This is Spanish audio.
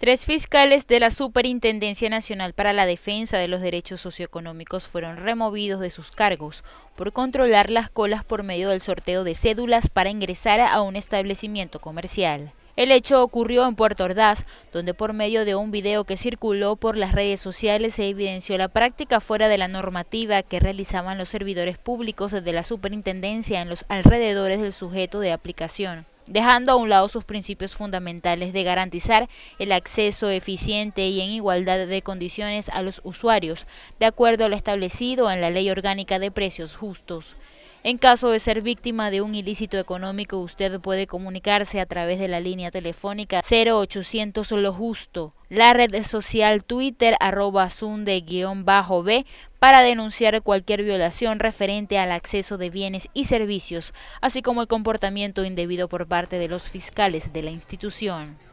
Tres fiscales de la Superintendencia Nacional para la Defensa de los Derechos Socioeconómicos fueron removidos de sus cargos por controlar las colas por medio del sorteo de cédulas para ingresar a un establecimiento comercial. El hecho ocurrió en Puerto Ordaz, donde por medio de un video que circuló por las redes sociales se evidenció la práctica fuera de la normativa que realizaban los servidores públicos de la superintendencia en los alrededores del sujeto de aplicación dejando a un lado sus principios fundamentales de garantizar el acceso eficiente y en igualdad de condiciones a los usuarios, de acuerdo a lo establecido en la Ley Orgánica de Precios Justos. En caso de ser víctima de un ilícito económico, usted puede comunicarse a través de la línea telefónica 0800 Lo Justo, la red social Twitter arroba bajo b para denunciar cualquier violación referente al acceso de bienes y servicios, así como el comportamiento indebido por parte de los fiscales de la institución.